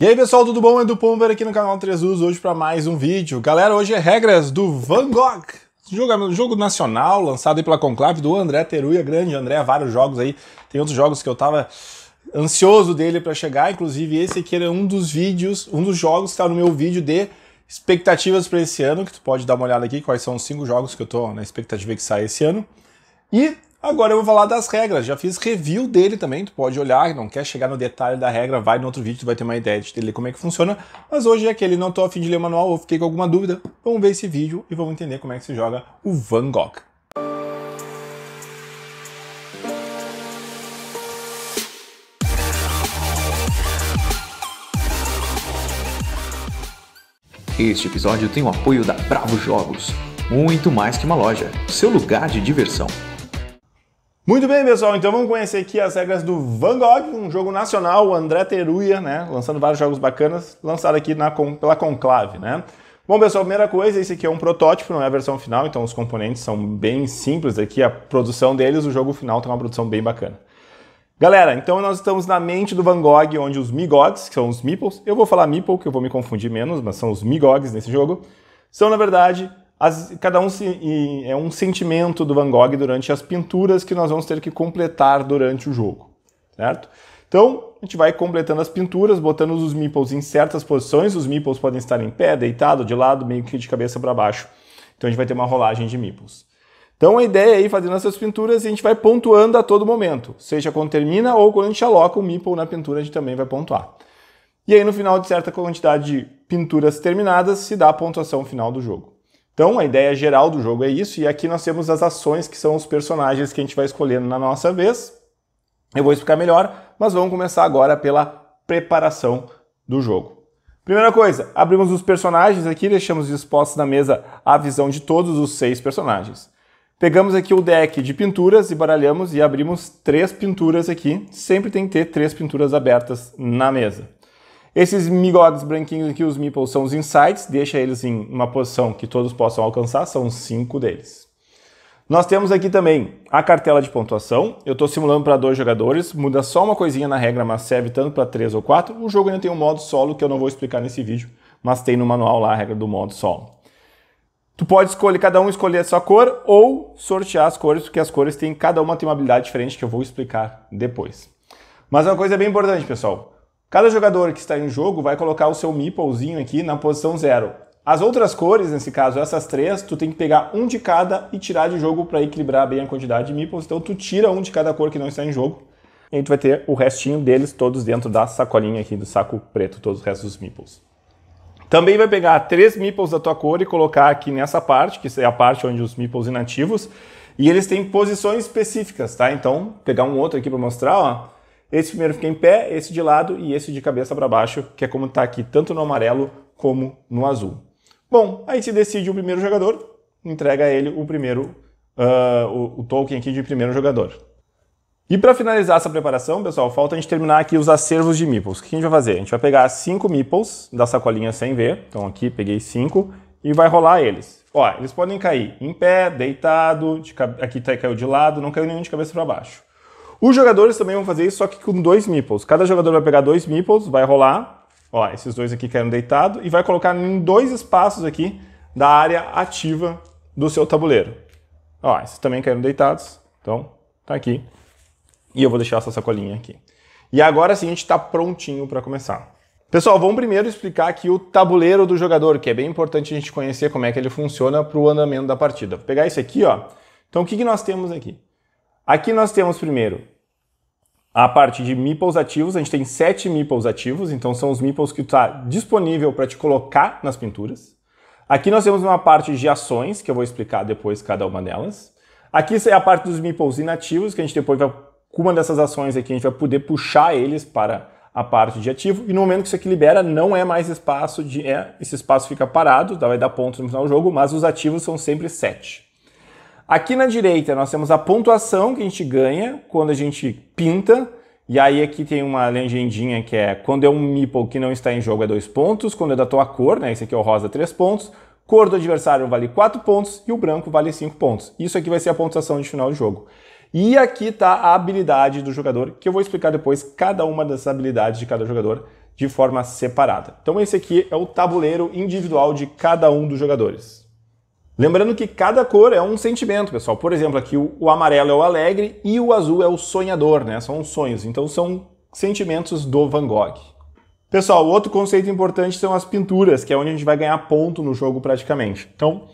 E aí pessoal, tudo bom? Edu Pomber aqui no canal 3 Us, hoje para mais um vídeo. Galera, hoje é regras do Van Gogh, jogo, jogo nacional lançado pela Conclave do André Teruia, grande André, vários jogos aí, tem outros jogos que eu tava ansioso dele para chegar, inclusive esse aqui era é um dos vídeos, um dos jogos que tá no meu vídeo de expectativas para esse ano, que tu pode dar uma olhada aqui quais são os cinco jogos que eu tô na expectativa que sai esse ano. E Agora eu vou falar das regras, já fiz review dele também, tu pode olhar, não quer chegar no detalhe da regra, vai no outro vídeo, tu vai ter uma ideia de ler como é que funciona, mas hoje é aquele, não tô afim de ler o manual ou fiquei com alguma dúvida, vamos ver esse vídeo e vamos entender como é que se joga o Van Gogh. Este episódio tem o apoio da Bravo Jogos, muito mais que uma loja, seu lugar de diversão. Muito bem, pessoal, então vamos conhecer aqui as regras do Van Gogh, um jogo nacional, o André Teruia, né, lançando vários jogos bacanas, lançado aqui na, pela Conclave, né. Bom, pessoal, primeira coisa, esse aqui é um protótipo, não é a versão final, então os componentes são bem simples aqui, a produção deles, o jogo final tem uma produção bem bacana. Galera, então nós estamos na mente do Van Gogh, onde os Migogs, que são os Meeples, eu vou falar Meeple, que eu vou me confundir menos, mas são os Migogs nesse jogo, são, na verdade, as, cada um se, é um sentimento do Van Gogh durante as pinturas que nós vamos ter que completar durante o jogo, certo? Então, a gente vai completando as pinturas, botando os meeples em certas posições. Os meeples podem estar em pé, deitado, de lado, meio que de cabeça para baixo. Então, a gente vai ter uma rolagem de meeples. Então, a ideia é ir fazendo essas pinturas e a gente vai pontuando a todo momento. Seja quando termina ou quando a gente aloca o meeple na pintura, a gente também vai pontuar. E aí, no final de certa quantidade de pinturas terminadas, se dá a pontuação final do jogo. Então a ideia geral do jogo é isso, e aqui nós temos as ações que são os personagens que a gente vai escolhendo na nossa vez. Eu vou explicar melhor, mas vamos começar agora pela preparação do jogo. Primeira coisa, abrimos os personagens aqui, deixamos dispostos na mesa a visão de todos os seis personagens. Pegamos aqui o deck de pinturas e baralhamos e abrimos três pinturas aqui. Sempre tem que ter três pinturas abertas na mesa. Esses migogs branquinhos aqui, os meeples, são os insights, deixa eles em uma posição que todos possam alcançar, são cinco deles. Nós temos aqui também a cartela de pontuação. Eu estou simulando para dois jogadores, muda só uma coisinha na regra, mas serve tanto para três ou quatro. O jogo ainda tem um modo solo que eu não vou explicar nesse vídeo, mas tem no manual lá a regra do modo solo. Tu pode escolher, cada um escolher a sua cor ou sortear as cores, porque as cores têm, cada uma tem uma habilidade diferente que eu vou explicar depois. Mas uma coisa bem importante, pessoal. Cada jogador que está em jogo vai colocar o seu meeplezinho aqui na posição zero. As outras cores, nesse caso essas três, tu tem que pegar um de cada e tirar de jogo para equilibrar bem a quantidade de meeples. Então tu tira um de cada cor que não está em jogo e a gente vai ter o restinho deles todos dentro da sacolinha aqui do saco preto, todos os restos dos meeples. Também vai pegar três meeples da tua cor e colocar aqui nessa parte, que é a parte onde os meeples inativos, e eles têm posições específicas, tá? Então, pegar um outro aqui para mostrar, ó. Esse primeiro fica em pé, esse de lado e esse de cabeça para baixo, que é como está aqui tanto no amarelo como no azul. Bom, aí se decide o primeiro jogador, entrega a ele o primeiro uh, o, o token aqui de primeiro jogador. E para finalizar essa preparação, pessoal, falta a gente terminar aqui os acervos de meeples. O que a gente vai fazer? A gente vai pegar cinco meeples da sacolinha sem ver. então aqui peguei cinco e vai rolar eles. Ó, eles podem cair em pé, deitado, de, aqui tá, caiu de lado, não caiu nenhum de cabeça para baixo. Os jogadores também vão fazer isso, só que com dois meeples. Cada jogador vai pegar dois meeples, vai rolar. Ó, esses dois aqui caíram deitado e vai colocar em dois espaços aqui da área ativa do seu tabuleiro. Ó, esses também caíram deitados. Então, tá aqui. E eu vou deixar essa sacolinha aqui. E agora sim a gente está prontinho para começar. Pessoal, vamos primeiro explicar aqui o tabuleiro do jogador, que é bem importante a gente conhecer como é que ele funciona para o andamento da partida. Vou pegar esse aqui, ó. Então o que, que nós temos aqui? Aqui nós temos primeiro a parte de meeples ativos, a gente tem sete meeples ativos, então são os meeples que está disponível para te colocar nas pinturas. Aqui nós temos uma parte de ações, que eu vou explicar depois cada uma delas. Aqui é a parte dos meeples inativos, que a gente depois vai, com uma dessas ações aqui, a gente vai poder puxar eles para a parte de ativo, e no momento que isso aqui libera, não é mais espaço de... É, esse espaço fica parado, vai dar pontos no final do jogo, mas os ativos são sempre sete. Aqui na direita nós temos a pontuação que a gente ganha quando a gente pinta, e aí aqui tem uma legendinha que é quando é um meeple que não está em jogo é dois pontos, quando é da tua cor, né, esse aqui é o rosa, três pontos, cor do adversário vale quatro pontos e o branco vale cinco pontos. Isso aqui vai ser a pontuação de final de jogo. E aqui está a habilidade do jogador, que eu vou explicar depois cada uma das habilidades de cada jogador de forma separada. Então esse aqui é o tabuleiro individual de cada um dos jogadores. Lembrando que cada cor é um sentimento, pessoal. Por exemplo, aqui o, amarelo é o alegre e o azul é o sonhador, né? São os sonhos. Então são sentimentos do Van Gogh. Pessoal, outro conceito importante são as pinturas, que é onde a gente vai ganhar ponto no jogo praticamente. Então,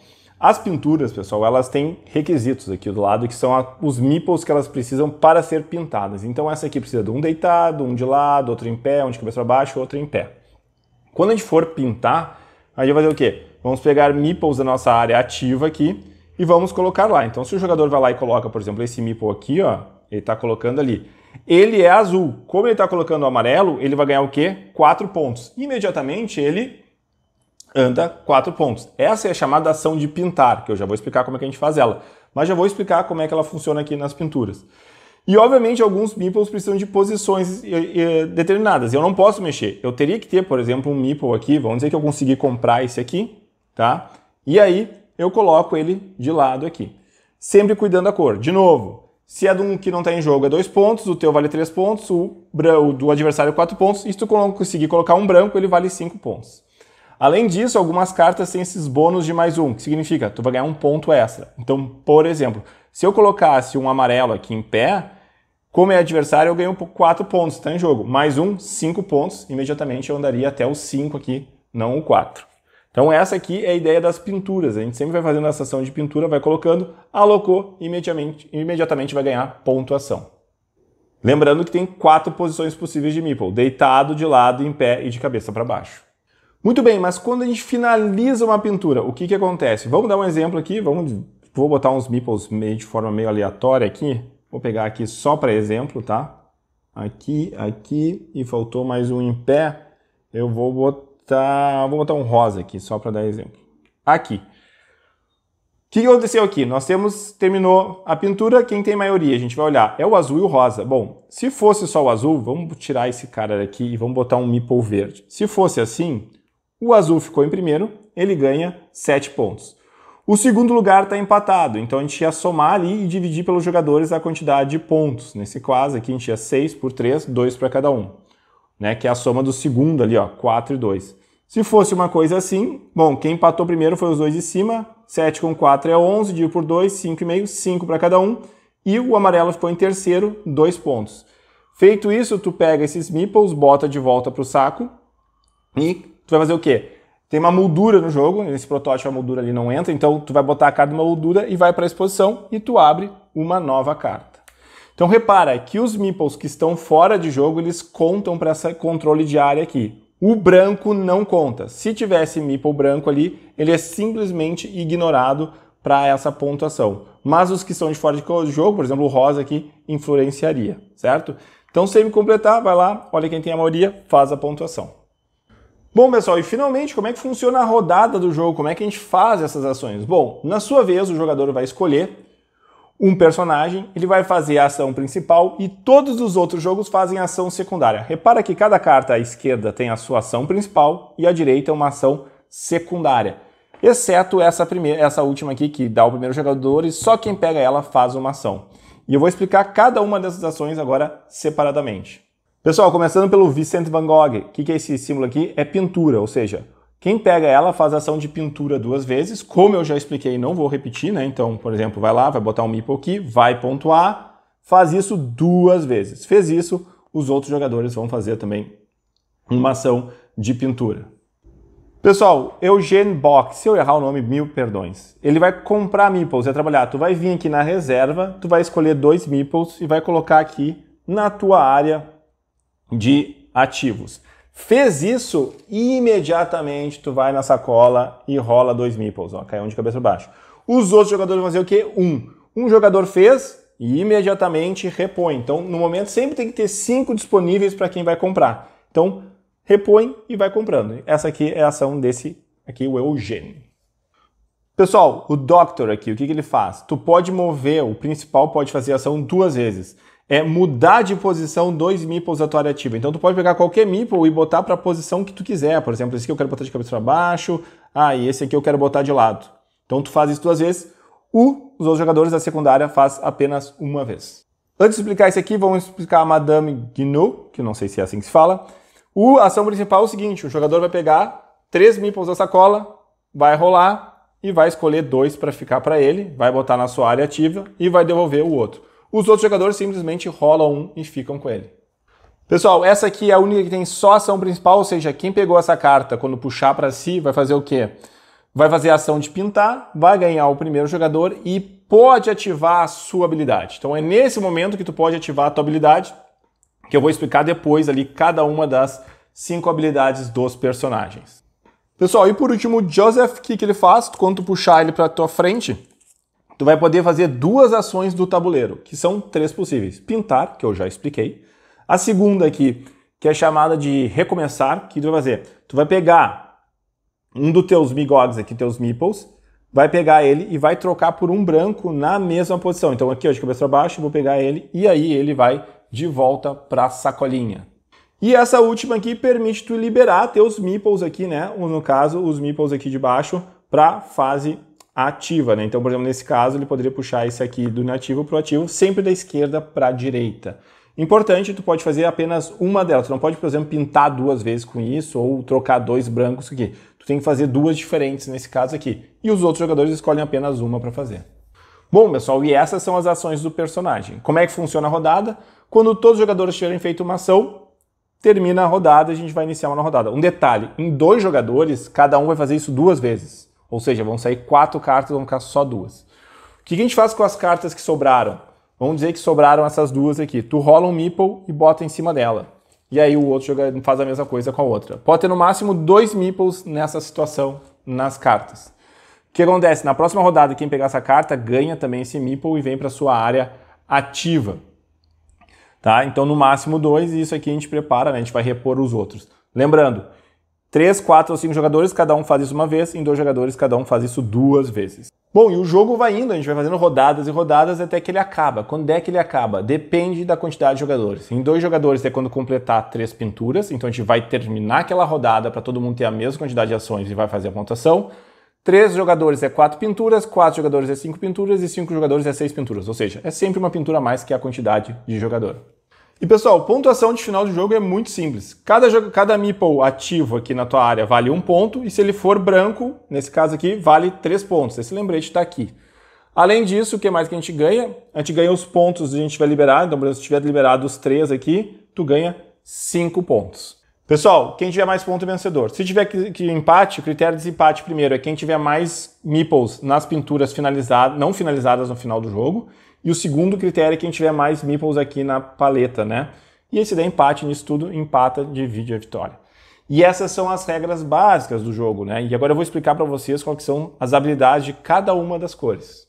as pinturas, pessoal, elas têm requisitos aqui do lado, que são a, os meeples que elas precisam para ser pintadas. Então essa aqui precisa de um deitado, um de lado, outro em pé, um de cabeça para baixo, outro em pé. Quando a gente for pintar, a gente vai fazer o quê? Vamos pegar meeples da nossa área ativa aqui e vamos colocar lá. Então, se o jogador vai lá e coloca, por exemplo, esse meeple aqui, ó, ele está colocando ali. Ele é azul. Como ele está colocando amarelo, ele vai ganhar o quê? 4 pontos. Imediatamente ele anda 4 pontos. Essa é a chamada ação de pintar, que eu já vou explicar como é que a gente faz ela. Mas já vou explicar como é que ela funciona aqui nas pinturas. E, obviamente, alguns meeples precisam de posições determinadas. Eu não posso mexer. Eu teria que ter, por exemplo, um meeple aqui. Vamos dizer que eu consegui comprar esse aqui tá? E aí eu coloco ele de lado aqui. Sempre cuidando da cor. De novo, se é de um que não está em jogo é dois pontos, o teu vale três pontos, o, do adversário quatro pontos, e se tu conseguir colocar um branco, ele vale cinco pontos. Além disso, algumas cartas têm esses bônus de mais um, que significa tu vai ganhar um ponto extra. Então, por exemplo, se eu colocasse um amarelo aqui em pé, como é adversário, eu ganho quatro pontos, está em jogo. Mais um, cinco pontos. Imediatamente eu andaria até o cinco aqui, não o quatro. Então essa aqui é a ideia das pinturas. A gente sempre vai fazendo essa ação de pintura, vai colocando, alocou, imediatamente, imediatamente vai ganhar pontuação. Lembrando que tem quatro posições possíveis de meeple, deitado, de lado, em pé e de cabeça para baixo. Muito bem, mas quando a gente finaliza uma pintura, o que, que acontece? Vamos dar um exemplo aqui, vamos, vou botar uns meeples meio, de forma meio aleatória aqui. Vou pegar aqui só para exemplo, tá? Aqui, aqui e faltou mais um em pé. Eu vou botar botar, tá, vou botar um rosa aqui, só para dar exemplo. Aqui. O que aconteceu aqui? Nós temos, terminou a pintura, quem tem maioria? A gente vai olhar, é o azul e o rosa. Bom, se fosse só o azul, vamos tirar esse cara daqui e vamos botar um meeple verde. Se fosse assim, o azul ficou em primeiro, ele ganha 7 pontos. O segundo lugar está empatado, então a gente ia somar ali e dividir pelos jogadores a quantidade de pontos. Nesse caso aqui a gente ia 6 por 3, 2 para cada um né, que é a soma do segundo ali, ó, 4 e 2. Se fosse uma coisa assim, bom, quem empatou primeiro foi os dois de cima, 7 com 4 é 11, dividido por 2, 5,5, 5 para cada um, e o amarelo ficou em terceiro, 2 pontos. Feito isso, tu pega esses meeples, bota de volta para o saco, e tu vai fazer o quê? Tem uma moldura no jogo, nesse protótipo a moldura ali não entra, então tu vai botar a carta numa moldura e vai para a exposição e tu abre uma nova carta. Então repara é que os meeples que estão fora de jogo, eles contam para esse controle de área aqui. O branco não conta. Se tivesse meeple branco ali, ele é simplesmente ignorado para essa pontuação. Mas os que são de fora de jogo, por exemplo, o rosa aqui, influenciaria, certo? Então, sem me completar, vai lá, olha quem tem a maioria, faz a pontuação. Bom, pessoal, e finalmente, como é que funciona a rodada do jogo? Como é que a gente faz essas ações? Bom, na sua vez, o jogador vai escolher um personagem, ele vai fazer a ação principal e todos os outros jogos fazem ação secundária. Repara que cada carta à esquerda tem a sua ação principal e à direita é uma ação secundária. Exceto essa primeira, essa última aqui que dá o primeiro jogador e só quem pega ela faz uma ação. E eu vou explicar cada uma dessas ações agora separadamente. Pessoal, começando pelo Vicente Van Gogh. O que é esse símbolo aqui? É pintura, ou seja, quem pega ela faz ação de pintura duas vezes, como eu já expliquei, não vou repetir, né? Então, por exemplo, vai lá, vai botar um meeple aqui, vai pontuar, faz isso duas vezes. Fez isso, os outros jogadores vão fazer também uma ação de pintura. Pessoal, Eugene Box, se eu errar o nome, mil perdões. Ele vai comprar meeples, vai trabalhar. Tu vai vir aqui na reserva, tu vai escolher dois meeples e vai colocar aqui na tua área de ativos. Fez isso, imediatamente tu vai na sacola e rola dois meeples, ó, caiu um de cabeça para baixo. Os outros jogadores vão fazer o quê? Um. Um jogador fez e imediatamente repõe. Então, no momento, sempre tem que ter cinco disponíveis para quem vai comprar. Então, repõe e vai comprando. Essa aqui é a ação desse aqui, o Eugênio. Pessoal, o Doctor aqui, o que, que ele faz? Tu pode mover, o principal pode fazer a ação duas vezes é mudar de posição dois meeples da tua área ativa. Então tu pode pegar qualquer meeple e botar para a posição que tu quiser. Por exemplo, esse aqui eu quero botar de cabeça para baixo, ah, e esse aqui eu quero botar de lado. Então tu faz isso duas vezes. O, os outros jogadores da secundária faz apenas uma vez. Antes de explicar isso aqui, vamos explicar a Madame Guinou, que não sei se é assim que se fala. O, a ação principal é o seguinte, o jogador vai pegar três meeples da sacola, vai rolar e vai escolher dois para ficar para ele, vai botar na sua área ativa e vai devolver o outro. Os outros jogadores simplesmente rolam um e ficam com ele. Pessoal, essa aqui é a única que tem só ação principal, ou seja, quem pegou essa carta quando puxar para si vai fazer o quê? Vai fazer a ação de pintar, vai ganhar o primeiro jogador e pode ativar a sua habilidade. Então é nesse momento que tu pode ativar a tua habilidade, que eu vou explicar depois ali cada uma das cinco habilidades dos personagens. Pessoal, e por último, Joseph, o que, que ele faz? Quando tu puxar ele para tua frente, tu vai poder fazer duas ações do tabuleiro, que são três possíveis. Pintar, que eu já expliquei. A segunda aqui, que é chamada de recomeçar, que tu vai fazer? Tu vai pegar um dos teus migogs aqui, teus meeples, vai pegar ele e vai trocar por um branco na mesma posição. Então aqui, ó, de cabeça para baixo, vou pegar ele e aí ele vai de volta para a sacolinha. E essa última aqui permite tu liberar teus meeples aqui, né? No caso, os meeples aqui de baixo para fase ativa, né? Então, por exemplo, nesse caso, ele poderia puxar esse aqui do inativo para o ativo, sempre da esquerda para a direita. Importante, tu pode fazer apenas uma delas. Tu não pode, por exemplo, pintar duas vezes com isso ou trocar dois brancos aqui. Tu tem que fazer duas diferentes nesse caso aqui. E os outros jogadores escolhem apenas uma para fazer. Bom, pessoal, e essas são as ações do personagem. Como é que funciona a rodada? Quando todos os jogadores tiverem feito uma ação, termina a rodada, e a gente vai iniciar uma rodada. Um detalhe, em dois jogadores, cada um vai fazer isso duas vezes. Ou seja, vão sair quatro cartas, vão ficar só duas. O que a gente faz com as cartas que sobraram? Vamos dizer que sobraram essas duas aqui. Tu rola um Meeple e bota em cima dela. E aí o outro jogador faz a mesma coisa com a outra. Pode ter no máximo dois Meeples nessa situação, nas cartas. O que acontece? Na próxima rodada, quem pegar essa carta ganha também esse Meeple e vem para sua área ativa. Tá? Então, no máximo dois, e isso aqui a gente prepara, né? a gente vai repor os outros. Lembrando, Três, quatro ou cinco jogadores, cada um faz isso uma vez, em dois jogadores, cada um faz isso duas vezes. Bom, e o jogo vai indo, a gente vai fazendo rodadas e rodadas até que ele acaba. Quando é que ele acaba? Depende da quantidade de jogadores. Em dois jogadores é quando completar três pinturas, então a gente vai terminar aquela rodada para todo mundo ter a mesma quantidade de ações e vai fazer a pontuação. Três jogadores é quatro pinturas, quatro jogadores é cinco pinturas e cinco jogadores é seis pinturas. Ou seja, é sempre uma pintura a mais que a quantidade de jogador. E pessoal, pontuação de final de jogo é muito simples. Cada, jogo, cada meeple ativo aqui na tua área vale um ponto, e se ele for branco, nesse caso aqui, vale três pontos. Esse lembrete está aqui. Além disso, o que mais que a gente ganha? A gente ganha os pontos que a gente vai liberar. Então, por exemplo, se tiver liberado os três aqui, tu ganha cinco pontos. Pessoal, quem tiver mais ponto é vencedor. Se tiver que, que empate, o critério de desempate primeiro é quem tiver mais meeples nas pinturas finalizadas, não finalizadas no final do jogo. E o segundo critério é quem tiver mais meeples aqui na paleta, né? E se der empate nisso tudo, empata, divide a vitória. E essas são as regras básicas do jogo, né? E agora eu vou explicar para vocês quais são as habilidades de cada uma das cores.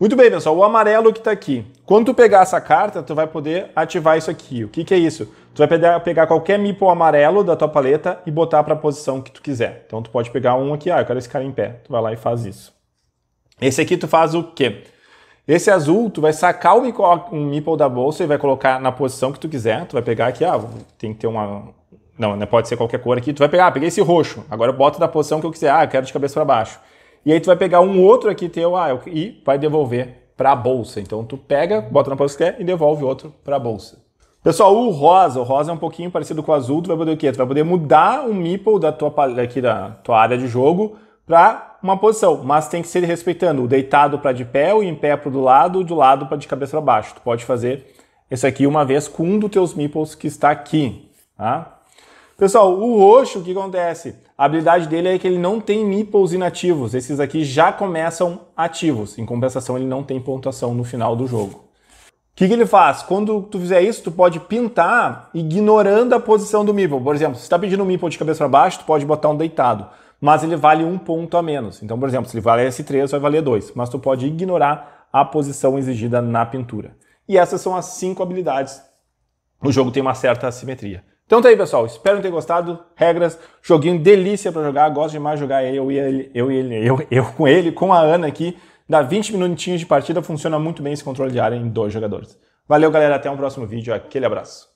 Muito bem, pessoal, o amarelo que está aqui. Quando tu pegar essa carta, tu vai poder ativar isso aqui. O que, que é isso? Tu vai pegar qualquer meeple amarelo da tua paleta e botar para a posição que tu quiser. Então tu pode pegar um aqui, ah, eu quero esse cara em pé. Tu vai lá e faz isso. Esse aqui tu faz o quê? Esse azul, tu vai sacar um meeple, da bolsa e vai colocar na posição que tu quiser. Tu vai pegar aqui, ah, tem que ter uma... Não, não né, pode ser qualquer cor aqui. Tu vai pegar, ah, peguei esse roxo. Agora eu boto posição que eu quiser. Ah, eu quero de cabeça para baixo. E aí tu vai pegar um outro aqui teu, ah, eu... e vai devolver para a bolsa. Então tu pega, bota na posição que quer e devolve outro para a bolsa. Pessoal, o rosa, o rosa é um pouquinho parecido com o azul, tu vai poder o quê? Tu vai poder mudar o meeple da tua, aqui da tua área de jogo para uma posição, mas tem que ser respeitando o deitado para de pé, o em pé para do lado, do lado para de cabeça para baixo. Tu pode fazer isso aqui uma vez com um dos teus meeples que está aqui, tá? Pessoal, o roxo, o que acontece? A habilidade dele é que ele não tem meeples inativos. Esses aqui já começam ativos. Em compensação, ele não tem pontuação no final do jogo. O que, que, ele faz? Quando tu fizer isso, tu pode pintar ignorando a posição do meeple. Por exemplo, se está pedindo um meeple de cabeça para baixo, tu pode botar um deitado mas ele vale um ponto a menos. Então, por exemplo, se ele vale S3, vai valer 2, mas tu pode ignorar a posição exigida na pintura. E essas são as cinco habilidades. O jogo tem uma certa assimetria. Então tá aí, pessoal. Espero que tenham gostado. Regras, joguinho delícia para jogar. Gosto demais de jogar eu e ele, eu e ele, eu, eu com ele, com a Ana aqui. Dá 20 minutinhos de partida, funciona muito bem esse controle de área em dois jogadores. Valeu, galera. Até um próximo vídeo. Aquele abraço.